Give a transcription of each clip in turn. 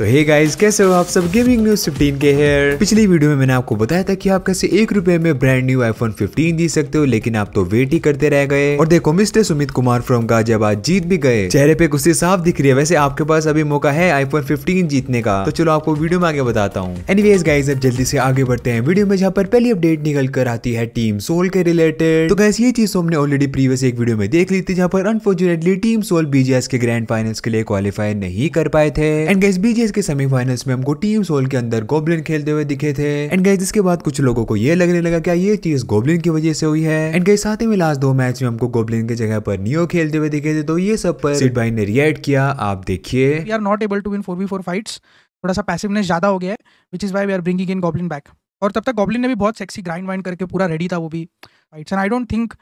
तो hey guys कैसे हो आप सब गेमिंग न्यूज 15 के हेयर पिछली वीडियो में मैंने आपको बताया था कि आप कैसे एक रुपए में ब्रांड न्यू आईफोन 15 जीत सकते हो लेकिन आप तो वेट ही करते रह गए और देखो मिस्टर सुमित कुमार फ्रॉम गाजियाबाद जीत भी गए चेहरे पे गुस्से साफ दिख रही है वैसे आपके पास अभी मौका है आईफोन फिफ्टीन जीतने का तो चलो आपको वीडियो में आगे बताता हूँ एनी गाइज अब जल्दी से आगे बढ़ते हैं वीडियो में जहाँ पर पहली अपडेट निकल कर आती है टीम सोल के रिलेटेड तो गैस ये चीज तो हमने ऑलरेडी प्रीवियस एक वीडियो में देख ली थी जहाँ पर अनफॉर्चुनेटली टीम सोल बीजेएस के ग्रैंड फाइनल्स के लिए क्वालिफाई नहीं कर पाए थे एंड गैस बीजेस गाइज के सेमीफाइनल्स में हमको टीम सोल के अंदर गोब्लिन खेलते हुए दिखे थे एंड गाइज इसके बाद कुछ लोगों को ये लगने लगा क्या ये चीज गोब्लिन की वजह से हुई है एंड गाइज साथ ही में लास्ट दो मैच में हमको गोब्लिन की जगह पर नियो खेलते हुए दिखे थे तो ये सब पर सिट भाई ने रिएक्ट किया आप देखिए we are not able to win four v four fights थोड़ा सा पैसिवनेस ज्यादा हो गया है which is why we are bringing in goblin back और तब तक गॉबलिन ने भी बहुत सेक्सी ग्राइंड वाइंड करके पूरा रेडी था वो भी fights and I don't think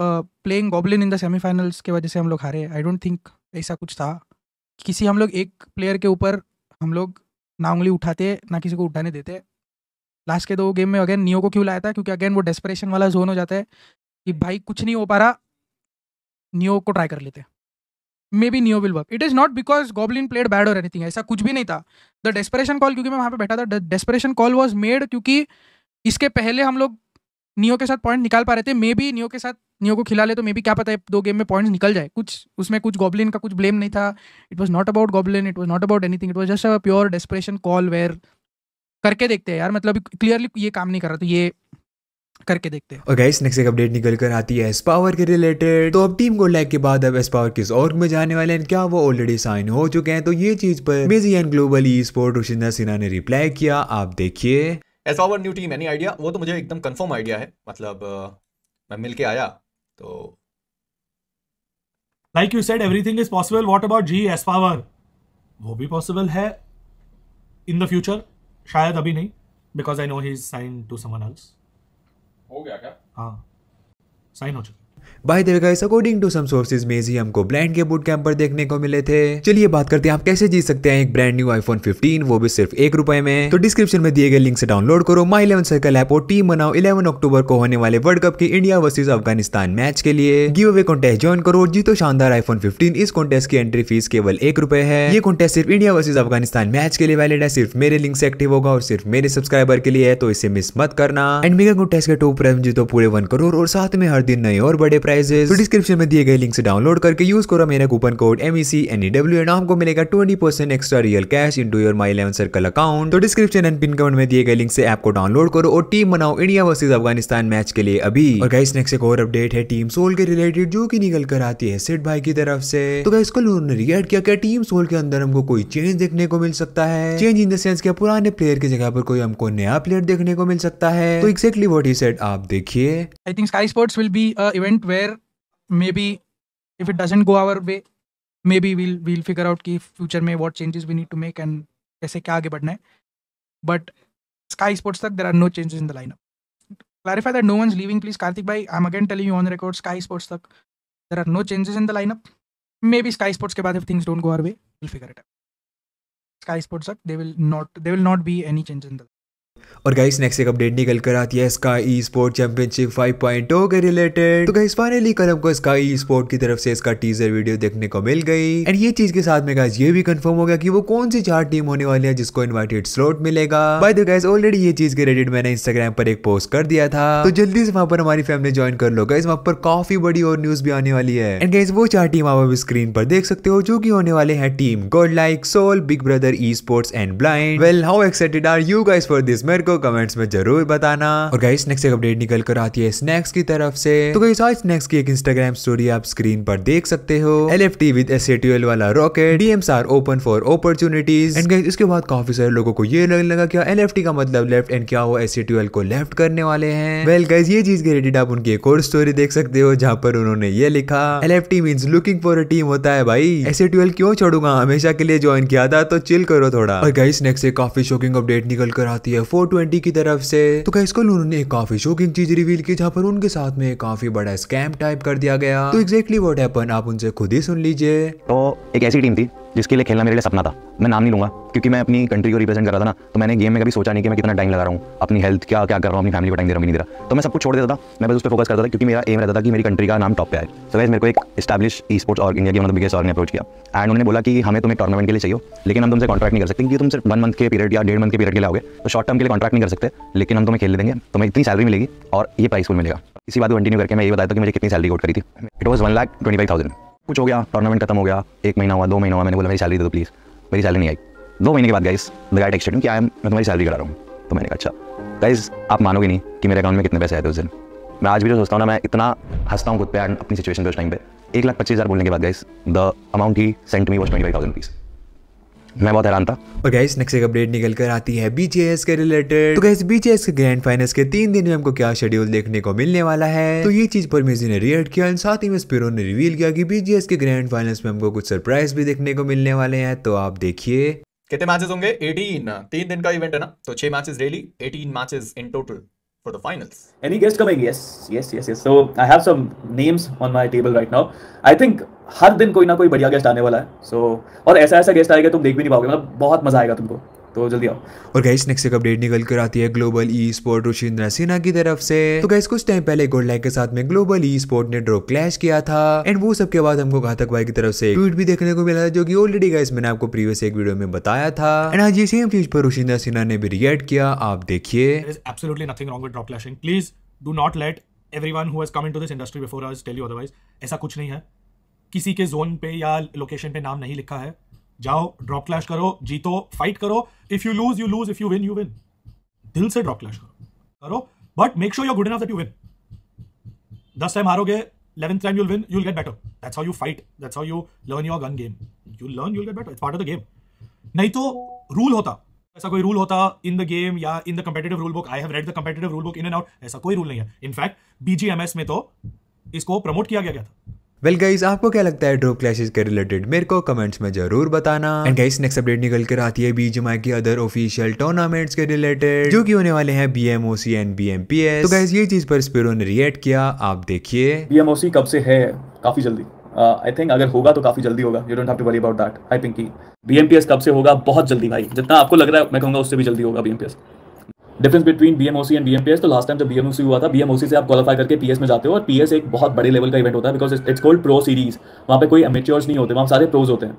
playing goblin in the semifinals के वजह से हम लोग हारे आई डोंट थिंक ऐसा कुछ था किसी हम लोग एक प्लेयर के ऊपर हम लोग ना उंगली उठाते ना किसी को उठाने देते लास्ट के दो गेम में अगेन नियो को क्यों लाया था क्योंकि अगेन वो डेस्परेशन वाला जोन हो जाता है कि भाई कुछ नहीं हो पा रहा नियो को ट्राई कर लेते maybe neo will work it is not because goblin played bad और एनीथिंग ऐसा कुछ भी नहीं था द डेस्परेशन कॉल क्योंकि मैं वहाँ पे बैठा था डेस्परेशन कॉल वॉज मेड क्योंकि इसके पहले हम लोग नियो के साथ पॉइंट निकाल पा रहे थे मे बी नियो के साथ नियो को खिला ले तो मे भी क्या पता है दो गेम में पॉइंट्स निकल जाए कुछ उसमें कुछ गॉबलिन का कुछ ब्लेम नहीं था it was not about goblin it was not about anything it was just a pure desperation call where करके देखते हैं यार मतलब क्लियरली ये काम नहीं कर रहा तो ये करके देखते हैं और गाइस नेक्स्ट एक अपडेट निकल कर आती है एस पावर के रिलेटेड तो अब टीम गोल्ड लैग के बाद अब एस पावर किस और में जाने वाले हैं क्या वो ऑलरेडी साइन हो चुके हैं तो ये चीज पर बिजी and global esport Rushindra Sinha ने रिप्लाई किया आप देखिए S power new team any idea वो तो मुझे एकदम कंफर्म आइडिया है मतलब मैं मिलके आया तो like you said everything is possible what about G S power वो भी पॉसिबल है इन द फ्यूचर शायद अभी नहीं because I know he sign to someone else हो गया क्या हाँ साइन हो चुका by the guys according to some sources में ही हमको ब्रांड के बूट कैंप पर देखने को मिले थे चलिए बात करते हैं आप कैसे जीत सकते हैं एक ब्रांड न्यू आईफोन 15 वो भी सिर्फ एक रुपए में तो डिस्क्रिप्शन में दिए गए लिंक से डाउनलोड करो माई इलेवन सर्कल ऐप और टीम बनाओ इलेवन अक्टूबर को होने वाले वर्ल्ड कप के इंडिया वर्सेज अफगानिस्तान मैच के लिए गिव अवे कॉन्टेस्ट ज्वाइन करो जीतो शानदार आईफोन फिफ्टीन इस कॉन्टेस्ट की एंट्री फीस केवल एक रुपए है ये कॉन्टेस्ट सिर्फ इंडिया वर्सेज अफगानिस्तान मैच के लिए वैलिड है सिर्फ मेरे लिंक से एक्टिव होगा और सिर्फ मेरे सब्सक्राइबर के लिए है तो इसे मिस मत करना एंड मेगा कॉन्टेस्ट के टॉप प्राइज जीतो पूरे वन करोड़ और साथ में हर दिन नए और बड़े वाले प्राइजेस तो डिस्क्रिप्शन में दिए गए लिंक से डाउनलोड करके यूज करो मेरा coupon code M E C N E W and आपको मिलेगा twenty percent extra real cash into your my eleven circle account तो डिस्क्रिप्शन एंड पिन कमेंट में दिए गए लिंक से ऐप को डाउनलोड करो और टीम बनाओ इंडिया वर्सेज अफगानिस्तान मैच के लिए अभी और गाइस नेक्स्ट एक और अपडेट है टीम सोल के रिलेटेड जो की निकल कर आती है सेठ भाई की तरफ से तो गाइस को उन्होंने रिएक्ट किया क्या टीम सोल के अंदर हमको कोई चेंज देखने को मिल सकता है चेंज इन द सेंस क्या पुराने प्लेयर की जगह पर कोई हमको नया प्लेयर देखने को मिल सकता है तो एक्जैक्टली वॉट ही सेट आप देखिए I think sky sports will be event point where maybe if it doesn't go our way maybe we'll we'll figure out ki future mein what changes we need to make and कैसे क्या आगे बढ़ना है but Sky Sports tak there are no changes in the lineup. Clarify that no one's leaving, please, Karthik bhai. I'm again telling you on record, Sky Sports tak there are no changes in the lineup. Maybe Sky Sports ke baad if things don't go our way, we'll figure it out. Sky Sports tak they will not they will not be any changes in the. और guys next एक update निकल कर आती है इसका ई sport championship 5.0 के related तो guys finally कल हमको इसका ई स्पोर्ट की तरफ से इसका टीजर वीडियो देखने को मिल गई एंड ये चीज के साथ में गाइस ये भी कंफर्म हो गया कि वो कौन सी चार टीम होने वाली है जिसको इन्वाइटेड स्लॉट मिलेगा बाय द गाइस ऑलरेडी ये चीज के रिलेटेड मैंने इंस्टाग्राम पर एक पोस्ट कर दिया था तो जल्दी से वहां पर हमारी फैमिली ज्वाइन कर लो गाइस वहां पर काफी बड़ी और न्यूज भी आने वाली है एंड गाइस वो चार टीम आप अभी स्क्रीन पर देख सकते हो जो की होने वाले हैं team gold like soul big brother esports and blind well how excited are you guys for this मेरे को कमेंट्स में जरूर बताना और गाइस नेक्स्ट एक अपडेट निकल कर आती है स्नैक्स की तरफ से तो गाइस आज स्नैक्स की एक इंस्टाग्राम स्टोरी आप स्क्रीन पर देख सकते हो L F T with S वाला rocket DMs are open for opportunities and guys इसके बाद काफी सारे लोगों को ये लगने लगा क्या एल का मतलब लेफ्ट एंड क्या वो एस ए को लेफ्ट करने वाले हैं वेल गाइस ये चीज रिलेटेड आप उनकी एक और स्टोरी देख सकते हो जहाँ पर उन्होंने ये लिखा L F T mean looking for a team होता है भाई एस ए क्यों छोड़ूंगा हमेशा के लिए ज्वाइन किया था तो चिल करो थोड़ा और गाइस नेक्स्ट से काफी शॉकिंग अपडेट निकल कर आती है 420 की तरफ से तो क्या इसको उन्होंने एक काफी शोकिंग चीज रिवील की जहाँ पर उनके साथ में एक काफी बड़ा स्कैम टाइप कर दिया गया तो एग्जैक्टली वॉट हैपन आप उनसे खुद ही सुन लीजिए तो एक ऐसी टीम थी जिसके लिए खेलना मेरे लिए सपना था मैं नाम नहीं लूँगा क्योंकि मैं अपनी कंट्री को रिप्रेजेंट कर रहा था ना तो मैंने गेम में कभी सोचा नहीं कि मैं कितना टाइम लगा रहा हूँ अपनी हेल्थ क्या क्या कर रहा हूँ अपनी फैमिली को टाइम दे रहा हूँ नहीं दे रहा तो मैं सब कुछ छोड़ देता था मैं बस उस पर फोकस करता था क्योंकि मेरा एम रहता था कि मेरी कंट्री का नाम टॉप पे आए तो वैसे मेरे को एक स्टैब्लिश ई स्पोर्ट्स और इंडिया की मतलब बिगेस्ट और ने अप्रोच किया एंड उन्होंने बोला कि हमें तुम्हें टूर्नामेंट के लिए चाहिए लेकिन हम तुमसे कॉन्ट्रैक्ट नहीं कर सकते क्योंकि तुम सिर्फ वन मंथ के पीरियड या डेढ़ मंथ के पीरियड के लिए आओगे तो शॉर्ट टर्म के लिए कॉन्ट्रैक्ट नहीं कर सकते लेकिन हम तुम्हें खेल देंगे तुम्हें इतनी सैलरी मिलेगी और ये प्राइस को मिलेगा इसी बात कंटिन्यू करके मैं ये बताया था कि मुझे कितनी सैलरी कोट करी थी it was one lakh twenty five thousand कुछ हो गया टूर्नामेंट खत्म हो गया एक महीना हुआ दो महीना हुआ मैंने बोला मेरी सैलरी दे दो प्लीज़ मेरी सैलरी नहीं आई दो महीने के बाद गाइस गाइड टेक्स्ट क्या आई मैं तुम्हारी सैलरी करा रहा हूँ तो मैंने कहा अच्छा गाइस आप मानोगे नहीं कि मेरे अकाउंट में कितने पैसे आए थे उस दिन मैं आज भी जो तो सोचता हूँ ना मैं इतना हंसता हूँ खुद पे एंड अपनी सिचुएशन पे उस टाइम पे एक लाख पच्चीस हज़ार बोलने के बाद गाइस द अमाउंट ही sent me was twenty five thousand rupees मैं बहुत हैरान था और गाइस नेक्स्ट एक अपडेट निकल कर आती है बीजेएस के रिलेटेड तो गाइस बीजेएस के ग्रैंड फाइनल्स के तीन दिन में हमको क्या शेड्यूल देखने को मिलने वाला है तो ये चीज पर मेजी ने रिएक्ट किया साथ ही में स्पिरो ने रिवील किया कि बीजेएस के ग्रैंड फाइनल्स में हमको कुछ सरप्राइज भी देखने को मिलने वाले हैं तो आप देखिए कितने मैचेस होंगे 18 तीन दिन का इवेंट है ना तो छह matches daily 18 matches in total for the finals. Any guest coming? Yes, yes, yes, yes. So I have some names on my table right now. I think हर दिन कोई ना कोई बढ़िया गेस्ट आने वाला है सो so, और ऐसा ऐसा गेस्ट आएगा तुम देख भी नहीं पाओगे मतलब बहुत मजा आएगा तुमको तो जल्दी आओ और गाइस नेक्स्ट एक अपडेट निकल कर आती है global esport Rushindra Sinha की तरफ से तो गाइस कुछ टाइम पहले गोल्ड लाइन के साथ में ग्लोबल ई स्पोर्ट ने ड्रॉ क्लैश किया था एंड वो सबके बाद हमको घातक भाई की तरफ से ट्वीट भी देखने को मिला था जो की ऑलरेडी गाइस मैंने आपको प्रीवियस एक वीडियो में बताया था एंड आज ये सेम चीज पर रुशिंद्रा सिन्हा ने भी रिएक्ट किया आप देखिए please do not let every one who's come in to this industry before आज टेल यू अदरवाइज ऐसा कुछ नहीं है किसी के जोन पे या लोकेशन पे नाम नहीं लिखा है जाओ ड्रॉप क्लैश करो जीतो फाइट करो if you lose you lose if you win you win दिल से ड्रॉप क्लैश करो करो but make sure you're good enough that you win दस टाइम हारोगे eleventh time you'll win you'll get better that's how you fight that's how you learn your gun game you learn you'll get better. It's part of the game नहीं तो rule होता ऐसा कोई rule होता इन the game या in the competitive rule book I have read the competitive rule book in and out ऐसा कोई rule नहीं है इनफैक्ट बीजीएमएस में तो इसको प्रमोट किया गया था वेल well गाइज आपको क्या लगता है ड्रॉप क्लैशेस के रिलेटेड मेरे को कमेंट्स में जरूर बताना एंड गाइस नेक्स्ट अपडेट निकल कर आती है माई की अदर ऑफिशियल टूर्नामेंट्स के रिलेटेड जो कि होने वाले हैं बीएमओसी एंड बीएमपीएस तो गाइस ये चीज पर स्पिरो ने रिएक्ट किया आप देखिए बीएमओसी कब से है काफी जल्दी आई uh, थिंक अगर होगा तो काफी जल्दी होगा you don't have to worry about that I think BMPS कब से होगा बहुत जल्दी भाई जितना आपको लग रहा है मैं कहूंगा उससे भी जल्दी होगा BMPS difference between BMOC and BMPS तो लास्ट टाइम जब बीएमओसी हुआ था बीएमओसी से आप क्वालिफाई करके पीएस में जाते हो और पीएस एक बहुत बड़े लेवल का इवेंट होता है because it's called pro series वहाँ पे कोई अमेच्योर्स नहीं होते वहाँ सारे प्रोज होते हैं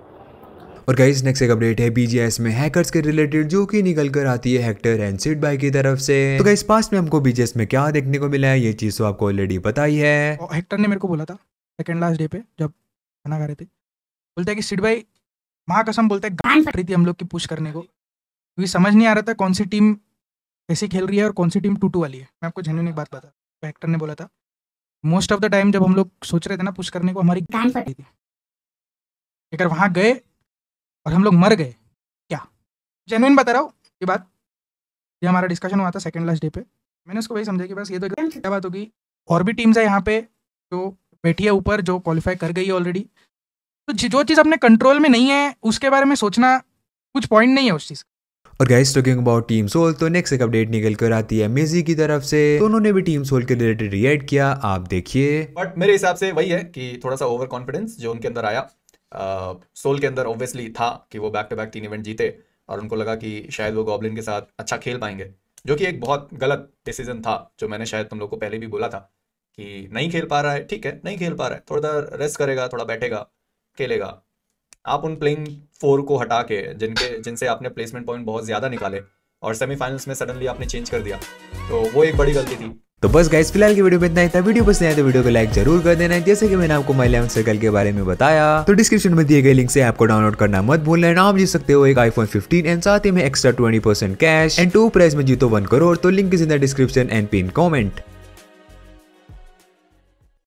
और गाइज नेक्स्ट एक अपडेट है बीजीएस में हैकर्स के रिलेटेड जो कि निकल कर आती है हेक्टर एंड सिड भाई की तरफ से तो गाइज पास में हमको बीजीएस में क्या देखने को मिला है ये चीज तो आपको ऑलरेडी पता ही है हेक्टर तो ने मेरे को बोला था सेकेंड लास्ट डे पे जब खाना खा रहे थे बोलते हैं कि सिड भाई महाकसम बोलते हैं है गांड रही थी हम लोग की पुश करने को क्योंकि समझ नहीं आ रहा था कौन सी टीम कैसे खेल रही है और कौन सी टीम टू टू वाली है मैं आपको जेन्यून एक बात बता एक्टर ने बोला था मोस्ट ऑफ द टाइम जब हम लोग सोच रहे थे ना पुश करने को हमारी थी अगर वहाँ गए और हम लोग मर गए क्या जेन्यून बता रहा हूँ ये बात ये हमारा डिस्कशन हुआ था सेकेंड लास्ट डे पे मैंने उसको वही समझा कि बस ये तो क्या बात होगी और भी टीम्स है यहाँ पे जो बैठी है ऊपर जो क्वालिफाई कर गई है ऑलरेडी तो जो चीज़ अपने कंट्रोल में नहीं है उसके बारे में सोचना कुछ पॉइंट नहीं है उस चीज़ का और guys talking about team soul तो नेक्स्ट एक अपडेट निकल कर आती है मेजी की तरफ से तो उन्होंने भी टीम सोल के रिलेटेड रिएक्ट किया आप देखिए बट मेरे हिसाब से वही है कि थोड़ा सा ओवर कॉन्फिडेंस जो उनके अंदर आया सोल uh, के अंदर ऑब्वियसली था कि वो बैक टू बैक तीन इवेंट जीते और उनको लगा कि शायद वो गॉबलिन के साथ अच्छा खेल पाएंगे जो कि एक बहुत गलत डिसीजन था जो मैंने शायद तुम लोग को पहले भी बोला था कि नहीं खेल पा रहा है ठीक है नहीं खेल पा रहा है थोड़ा रेस्ट करेगा थोड़ा बैठेगा खेलेगा आप उन प्लेइंग फोर को हटा के जिनके जिनसे आपने प्लेसमेंट पॉइंट बहुत ज़्यादा निकाले और सेमीफाइनल्स में सडनली आपने चेंज कर दिया तो वो एक बड़ी गलती थी तो बस गाइस फिलहाल की वीडियो में इतना ही था वीडियो पसंद आए तो वीडियो को लाइक जरूर कर देना जैसे कि मैंने आपको माइल सर्कल के बारे में बताया तो डिस्क्रिप्शन में दिए गए लिंक से आपको डाउनलोड करना मत भूलना एंड आप जीत सकते हो एक आईफोन 15 एंड साथ ही में extra 20% cash and to prize में जीतो वन करोड़ तो link is in the description and pin comment